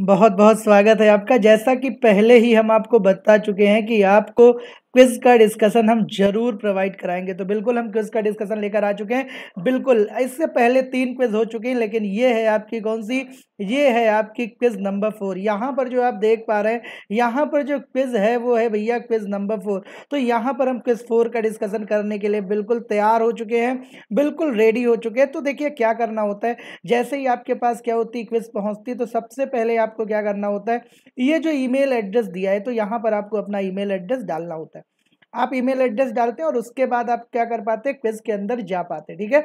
बहुत बहुत स्वागत है आपका जैसा कि पहले ही हम आपको बता चुके हैं कि आपको क्विज का डिस्कशन हम जरूर प्रोवाइड कराएंगे तो बिल्कुल हम क्विज का डिस्कशन लेकर आ चुके हैं बिल्कुल इससे पहले तीन क्विज हो चुके हैं लेकिन ये है आपकी कौन सी ये है आपकी क्विज नंबर फोर यहाँ पर जो आप देख पा रहे हैं यहाँ पर जो क्विज है वो है भैया क्विज नंबर फोर तो यहाँ पर हम क्विज फोर का डिस्कशन करने के लिए बिल्कुल तैयार हो चुके हैं बिल्कुल रेडी हो चुके हैं तो देखिए क्या करना होता है जैसे ही आपके पास क्या होती है क्विज पहुँचती तो सबसे पहले आपको क्या करना होता है ये जो ई एड्रेस दिया है तो यहाँ पर आपको अपना ई एड्रेस डालना होता है आप ईमेल एड्रेस डालते हैं और उसके बाद आप क्या कर पाते हैं क्विज के अंदर जा पाते ठीक है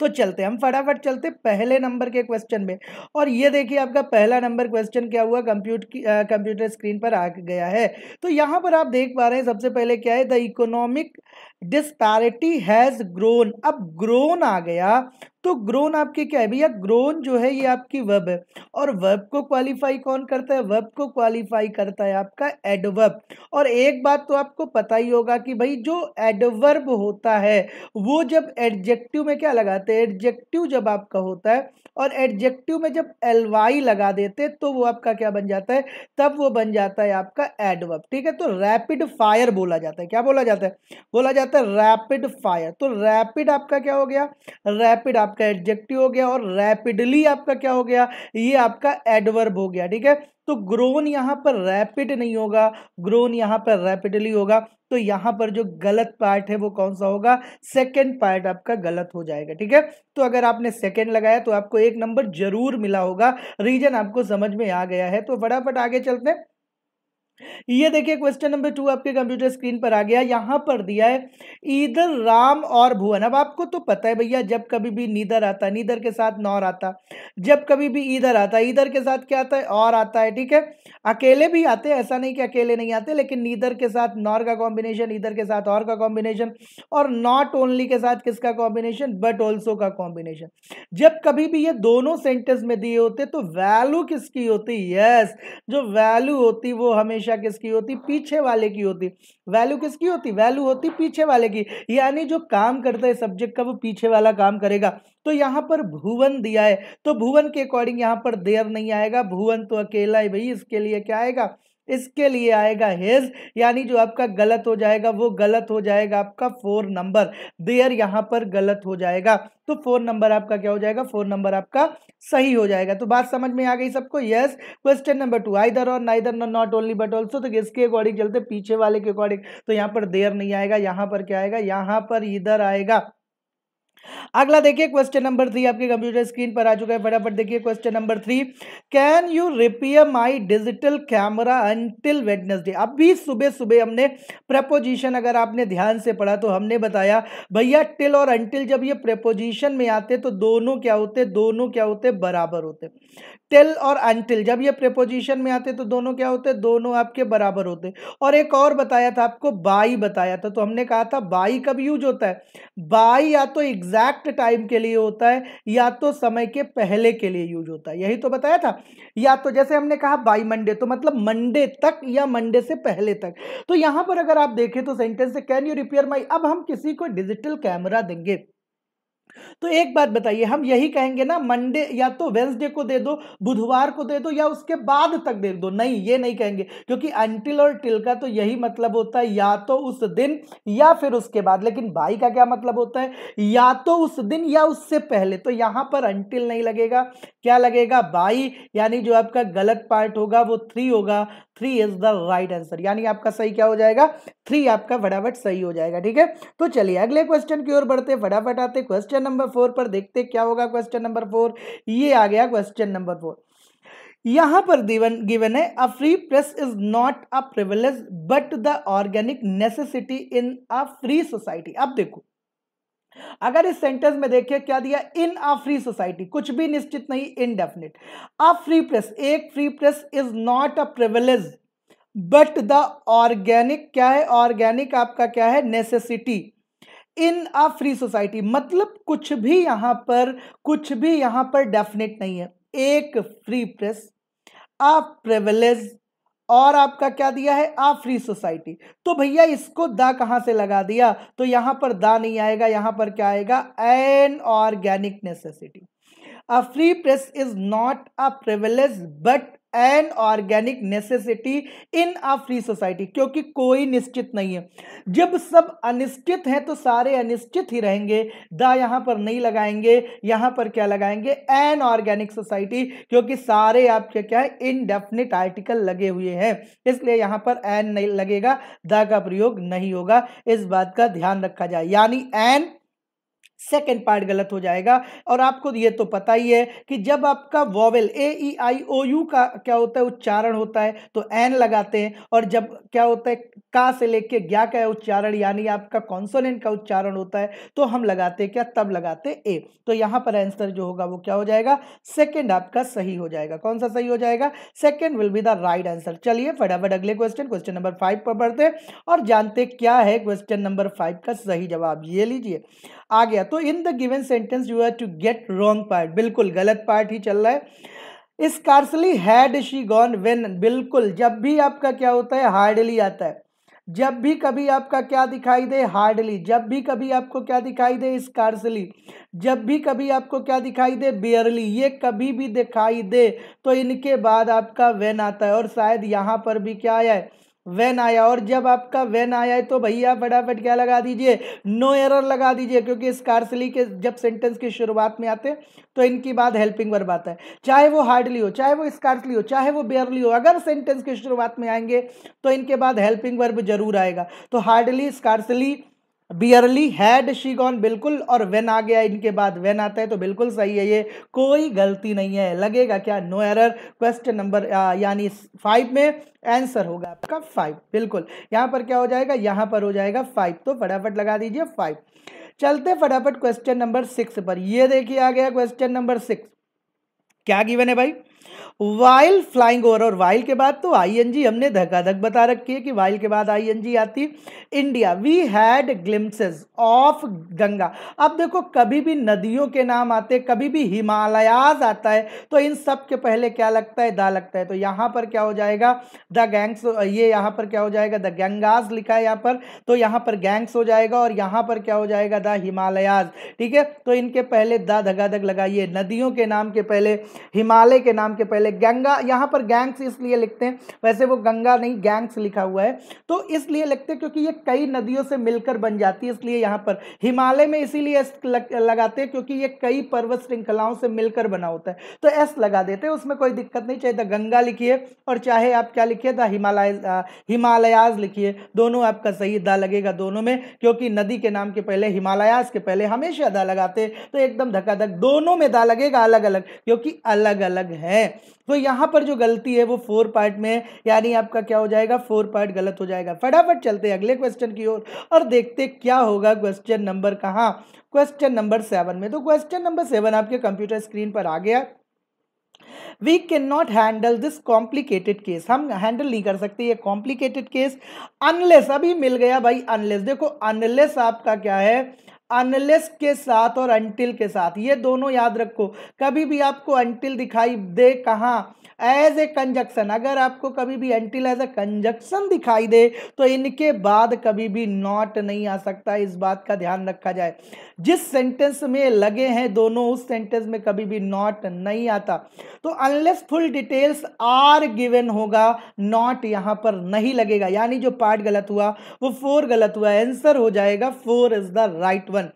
तो चलते हम फटाफट चलते पहले नंबर के क्वेश्चन में और ये देखिए आपका पहला नंबर क्वेश्चन क्या हुआ कंप्यूट कंप्यूटर स्क्रीन पर आ गया है तो यहाँ पर आप देख पा रहे हैं सबसे पहले क्या है the economic disparity has grown अब ग्रोन आ गया तो ग्रोन आपके क्या है भैया ग्रोन जो है ये आपकी वर्ब है और वर्ब को क्वालिफाई कौन करता है वर्ब को क्वालिफाई करता है आपका एडवर्ब और एक बात तो आपको पता ही होगा कि भाई जो एडवर्ब होता है वो जब एडजेक्टिव में क्या लगाते हैं एडजेक्टिव जब आपका होता है और एडजेक्टिव में जब एल वाई लगा देते तो वो आपका क्या बन जाता है तब वो बन जाता है आपका एडवर्ब ठीक है तो रैपिड फायर बोला जाता है क्या बोला जाता है बोला जाता है रैपिड फायर तो रैपिड आपका क्या हो गया रैपिड आपका एडजेक्टिव हो गया और रैपिडली आपका क्या हो गया ये आपका एडवर्ब हो गया ठीक है तो ग्रोन यहाँ पर रैपिड नहीं होगा ग्रोन यहाँ पर रैपिडली होगा तो यहाँ पर जो गलत पार्ट है वो कौन सा होगा सेकेंड पार्ट आपका गलत हो जाएगा ठीक है तो अगर आपने सेकेंड लगाया तो आपको एक नंबर जरूर मिला होगा रीजन आपको समझ में आ गया है तो फटाफट आगे चलते हैं ये देखिए क्वेश्चन नंबर टू आपके कंप्यूटर स्क्रीन पर आ गया यहाँ पर दिया है ईदर राम और भुवन अब आपको तो पता है भैया जब कभी भी नीदर आता नीदर के साथ नौर आता जब कभी भी ईदर आता ईदर के साथ क्या आता है और आता है ठीक है अकेले भी आते हैं ऐसा नहीं कि अकेले नहीं आते लेकिन नीदर के साथ नौर का कॉम्बिनेशन ईदर के साथ और का कॉम्बिनेशन और नॉट ओनली के साथ किसका कॉम्बिनेशन बट ऑल्सो का कॉम्बिनेशन जब कभी भी ये दोनों सेंटेंस में दिए होते तो वैल्यू किसकी होती यस जो वैल्यू होती वो हमेशा किसकी होती पीछे वाले की होती वैल्यू किसकी होती वैल्यू होती पीछे वाले की यानी जो काम करता है सब्जेक्ट का वो पीछे वाला काम करेगा तो यहाँ पर भुवन दिया है तो भुवन के अकॉर्डिंग यहाँ पर देर नहीं आएगा भुवन तो अकेला है भाई इसके लिए क्या आएगा इसके लिए आएगा हिज यानी जो आपका गलत हो जाएगा वो गलत हो जाएगा आपका फोर नंबर देयर यहाँ पर गलत हो जाएगा तो फोर नंबर आपका क्या हो जाएगा फोर नंबर आपका सही हो जाएगा तो बात समझ में आ गई सबको yes question number two either और neither not only but also तो इसके अकॉर्डिंग चलते पीछे वाले के अकॉर्डिंग तो यहाँ पर देयर नहीं आएगा यहाँ पर क्या आएगा यहाँ पर इधर आएगा अगला देखिए क्वेश्चन नंबर थ्री आपके कंप्यूटर स्क्रीन पर आ चुका है फटाफट देखिए question number three can you repair my digital camera until Wednesday अभी सुबह सुबह हमने प्रपोजिशन अगर आपने ध्यान से पढ़ा तो हमने बताया भैया टिल और अनटिल जब ये प्रपोजिशन में आते तो दोनों क्या होते दोनों क्या होते बराबर होते टिल और अनटिल जब ये प्रपोजिशन में आते तो दोनों क्या होते दोनों आपके बराबर होते और एक और बताया था आपको बाई बताया था तो हमने कहा था बाई कब यूज होता है बाई या तो एग्जैक्ट टाइम के लिए होता है या तो समय के पहले के लिए यूज होता है यही तो बताया था या तो जैसे हमने कहा बाई मंडे तो मतलब मंडे तक या मंडे से पहले तक तो यहां पर अगर आप देखें तो सेंटेंस से कैन यू रिपेयर माई अब हम किसी को डिजिटल कैमरा देंगे तो एक बात बताइए हम यही कहेंगे ना मंडे या तो वेंसडे को दे दो बुधवार को दे दो या उसके बाद तक दे दो नहीं ये नहीं कहेंगे क्योंकि अंटिल और टिल का तो यही मतलब होता है या तो उस दिन या फिर उसके बाद लेकिन बाई का क्या मतलब होता है या तो उस दिन या उससे पहले तो यहां पर अंटिल नहीं लगेगा क्या लगेगा बाई यानी जो आपका गलत पार्ट होगा वो थ्री होगा three is the right answer यानी आपका सही क्या हो जाएगा थ्री आपका फटाफट सही हो जाएगा ठीक है तो चलिए अगले क्वेश्चन की ओर बढ़ते फटाफट आते क्वेश्चन नंबर फोर पर देखते क्या होगा क्वेश्चन नंबर फोर ये आ गया क्वेश्चन नंबर फोर यहां पर गिवन गिवन है a free press is not a privilege but the organic necessity in a free society अब देखो अगर इस सेंटेंस में देखिए क्या दिया इन अ फ्री सोसाइटी कुछ भी निश्चित नहीं इनडेफिनेट अ फ्री प्रेस एक free press is not a privilege but the organic क्या है ऑर्गेनिक आपका क्या है necessity in a free society मतलब कुछ भी यहां पर कुछ भी यहां पर डेफिनेट नहीं है एक फ्री प्रेस अ प्रेवलेज और आपका क्या दिया है आ फ्री सोसाइटी तो भैया इसको दा कहां से लगा दिया तो यहां पर दा नहीं आएगा यहां पर क्या आएगा an organic necessity a free press is not a privilege but an organic necessity in a free society क्योंकि कोई निश्चित नहीं है जब सब अनिश्चित हैं तो सारे अनिश्चित ही रहेंगे द यहां पर नहीं लगाएंगे यहां पर क्या लगाएंगे एन ऑर्गेनिक सोसाइटी क्योंकि सारे आपके क्या है इनडेफिनिट आर्टिकल लगे हुए हैं इसलिए यहां पर एन नहीं लगेगा द का प्रयोग नहीं होगा इस बात का ध्यान रखा जाए यानी एन सेकेंड पार्ट गलत हो जाएगा और आपको ये तो पता ही है कि जब आपका vowel A E I O you का क्या होता है उच्चारण होता है तो एन लगाते हैं और जब क्या होता है का से लेके ज्ञा का उच्चारण यानी आपका कॉन्सोनेंट का उच्चारण होता है तो हम लगाते क्या तब लगाते ए तो यहाँ पर आंसर जो होगा वो क्या हो जाएगा सेकेंड आपका सही हो जाएगा कौन सा सही हो जाएगा second will be the right answer चलिए फटाफट अगले क्वेश्चन क्वेश्चन नंबर फाइव पर बढ़ते और जानते क्या है क्वेश्चन नंबर फाइव का सही जवाब ये लीजिए आ गया तो in the given sentence you have to get wrong part बिल्कुल गलत पार्ट ही चल रहा है scarcely had she gone when बिल्कुल जब भी आपका क्या होता है हार्डली आता है जब भी कभी आपका क्या दिखाई दे हार्डली जब भी कभी आपको क्या दिखाई दे स्कार्सली जब भी कभी आपको क्या दिखाई दे बियरली ये कभी भी दिखाई दे तो इनके बाद आपका वेन आता है और शायद यहाँ पर भी क्या आया है वैन आया और जब आपका वैन आया है तो भैया फटाफट क्या लगा दीजिए नो एरर लगा दीजिए क्योंकि स्कार्सली के जब सेंटेंस की शुरुआत में आते तो इनकी बात हेल्पिंग वर्ब आता है चाहे वो हार्डली हो चाहे वो स्कार्सली हो चाहे वो बेयरली हो अगर सेंटेंस की शुरुआत में आएंगे तो इनके बाद हेल्पिंग वर्ब जरूर आएगा तो hardly scarcely barely had she gone बिल्कुल और वेन आ गया इनके बाद वेन आता है तो बिल्कुल सही है ये कोई गलती नहीं है लगेगा क्या नो एरर क्वेश्चन नंबर यानी फाइव में आंसर होगा आपका फाइव बिल्कुल यहाँ पर क्या हो जाएगा यहाँ पर हो जाएगा फाइव तो फटाफट लगा दीजिए फाइव चलते फटाफट क्वेश्चन नंबर सिक्स पर ये देखिए आ गया क्वेश्चन नंबर सिक्स क्या गिवन है भाई वाइल फ्लाइंग ओवर और वाइल के बाद तो आईएनजी हमने धकाधक बता रखी है कि वाइल के बाद आईएनजी आती India we had glimpses of Ganga अब देखो कभी भी नदियों के नाम आते हैं कभी भी हिमालयाज आता है तो इन सब के पहले क्या लगता है दा लगता है तो यहाँ पर क्या हो जाएगा द गैंग्स ये यहाँ पर क्या हो जाएगा द गंगाज लिखा है यहाँ पर तो यहाँ पर गैंग्स हो जाएगा और यहाँ पर क्या हो जाएगा द हिमालयाज ठीक है तो इनके पहले दा धगाधग लगाइए नदियों के नाम के पहले हिमालय के नाम के पहले गंगा यहाँ पर गैंग्स इसलिए लिखते हैं वैसे वो गंगा नहीं गैंग्स लिखा हुआ है तो इसलिए लिखते हैं क्योंकि ये कई नदियों से मिलकर बन जाती है इसलिए यहाँ पर हिमालय में इसीलिए एस लगाते हैं क्योंकि ये कई पर्वत श्रृंखलाओं से मिलकर बना होता है तो एस लगा देते हैं उसमें कोई दिक्कत नहीं चाहे द गंगा लिखिए और चाहे आप क्या लिखिए द हिमालय हिमालयाज लिखिए दोनों आपका सही दा लगेगा दोनों में क्योंकि नदी के नाम के पहले हिमालयाज के पहले हमेशा दा लगाते तो एकदम धकाधक दोनों में दा लगेगा अलग अलग क्योंकि अलग अलग है तो यहाँ पर जो गलती है वो फोर पार्ट में यानी आपका क्या हो जाएगा फोर पार्ट गलत हो जाएगा फटाफट चलते हैं अगले क्वेश्चन की ओर और, देखते क्या होगा क्वेश्चन नंबर कहाँ क्वेश्चन नंबर सेवन में तो क्वेश्चन नंबर सेवन आपके कंप्यूटर स्क्रीन पर आ गया We cannot handle this complicated case. हम हैंडल नहीं कर सकते ये कॉम्प्लिकेटेड केस अनलेस अभी मिल गया भाई अनलेस देखो अनलेस आपका क्या है अनलेस के साथ और अनटिल के साथ ये दोनों याद रखो कभी भी आपको अंटिल दिखाई दे कहाँ एज ए कंजक्शन अगर आपको कभी भी एंटिल एज ए कंजक्शन दिखाई दे तो इनके बाद कभी भी नॉट नहीं आ सकता इस बात का ध्यान रखा जाए जिस सेंटेंस में लगे हैं दोनों उस सेंटेंस में कभी भी नॉट नहीं आता तो unless full details are given होगा नॉट यहां पर नहीं लगेगा यानी जो पार्ट गलत हुआ वो फोर गलत हुआ आंसर हो जाएगा four is the right one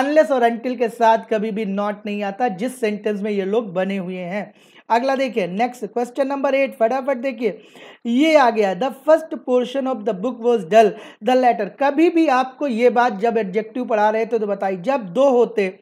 unless और एंटिल के साथ कभी भी नॉट नहीं आता जिस सेंटेंस में ये लोग बने हुए हैं अगला देखिए नेक्स्ट क्वेश्चन नंबर एट फटाफट देखिए ये आ गया the first portion of the book was dull the latter कभी भी आपको ये बात जब एडजेक्टिव पढ़ा रहे थे तो, तो बताइए जब दो होते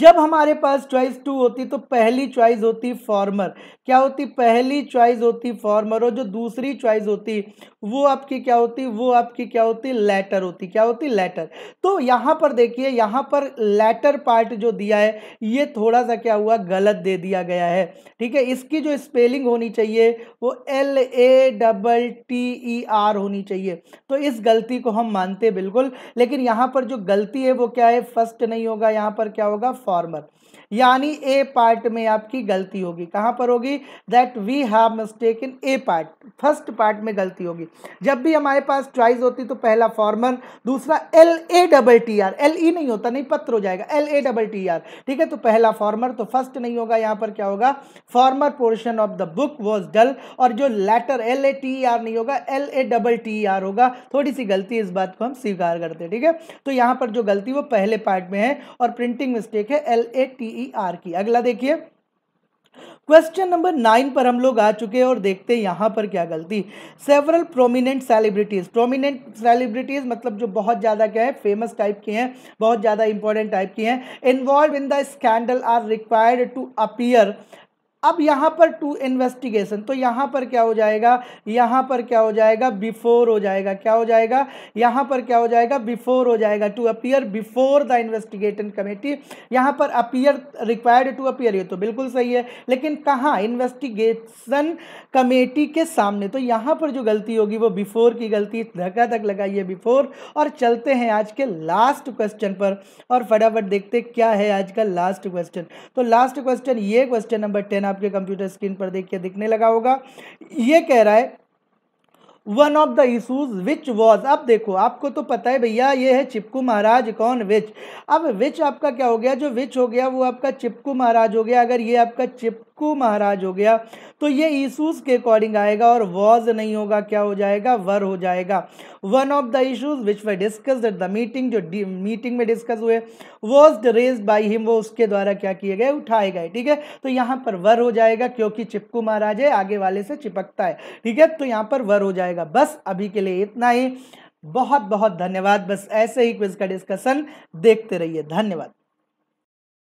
जब हमारे पास चॉइस टू होती तो पहली चॉइस होती फॉर्मर क्या होती पहली चॉइस होती फॉर्मर और जो दूसरी चॉइस होती वो आपकी क्या होती वो आपकी क्या होती लेटर होती क्या होती लेटर तो यहाँ पर देखिए यहाँ पर लेटर पार्ट जो दिया है ये थोड़ा सा क्या हुआ गलत दे दिया गया है ठीक है इसकी जो स्पेलिंग होनी चाहिए वो L A double T E R होनी चाहिए तो इस गलती को हम मानते बिल्कुल लेकिन यहाँ पर जो गलती है वो क्या है फर्स्ट नहीं होगा यहाँ पर क्या होगा फॉर्मर यानी ए पार्ट में आपकी गलती होगी कहाँ पर होगी that we have mistake in A part first part में गलती होगी जब भी हमारे पास चॉइस होती तो पहला फॉर्मर दूसरा L A double T R L E नहीं होता नहीं पत्र हो जाएगा L A double T R ठीक है तो पहला फॉर्मर तो फर्स्ट नहीं होगा यहाँ पर क्या होगा former portion of the book was dull और जो latter L A T R नहीं होगा L A double T R होगा थोड़ी सी गलती इस बात को हम स्वीकार करते हैं ठीक है तो यहाँ पर जो गलती वो पहले पार्ट में है और प्रिंटिंग मिस्टेक है L A T E e R की अगला देखिए क्वेश्चन नंबर नाइन पर हम लोग आ चुके हैं और देखते हैं यहाँ पर क्या गलती several prominent celebrities prominent celebrities मतलब जो बहुत ज़्यादा क्या है फेमस टाइप की हैं बहुत ज़्यादा इंपॉर्टेंट टाइप की हैं involve in the scandal are required to appear अब यहाँ पर टू इन्वेस्टिगेशन तो यहाँ पर क्या हो जाएगा यहाँ पर क्या हो जाएगा बिफोर हो जाएगा क्या हो जाएगा यहाँ पर क्या हो जाएगा बिफोर हो जाएगा to appear before the investigating committee यहाँ पर अपियर रिक्वायर्ड टू अपियर ये तो बिल्कुल सही है लेकिन कहाँ इन्वेस्टिगेशन कमेटी के सामने तो यहाँ पर जो गलती होगी वो बिफोर की गलती धक्का तक लगाइए बिफोर और चलते हैं आज के लास्ट क्वेश्चन पर और फटाफट देखते क्या है आज का लास्ट क्वेश्चन तो लास्ट क्वेश्चन ये क्वेश्चन नंबर टेन आप आपके कंप्यूटर स्क्रीन पर के दिखने लगा होगा ये कह रहा है one of the issues which was अब देखो आपको तो पता है भैया ये है चिपकू महाराज कौन विच अब विच आपका क्या हो गया जो विच हो गया वो आपका चिपकू महाराज हो गया अगर ये आपका चिप कु महाराज हो गया तो ये इशूज़ के अकॉर्डिंग आएगा और वॉज नहीं होगा क्या हो जाएगा वर हो जाएगा one of the issues which we discuss at the meeting जो मीटिंग में डिस्कस हुए वॉज रेज बाई हिम वो उसके द्वारा क्या किए गए उठाए गए ठीक है तो यहाँ पर वर हो जाएगा क्योंकि चिपकू महाराज है आगे वाले से चिपकता है ठीक है तो यहाँ पर वर हो जाएगा बस अभी के लिए इतना ही बहुत बहुत धन्यवाद बस ऐसे ही क्विज का डिस्कशन देखते रहिए धन्यवाद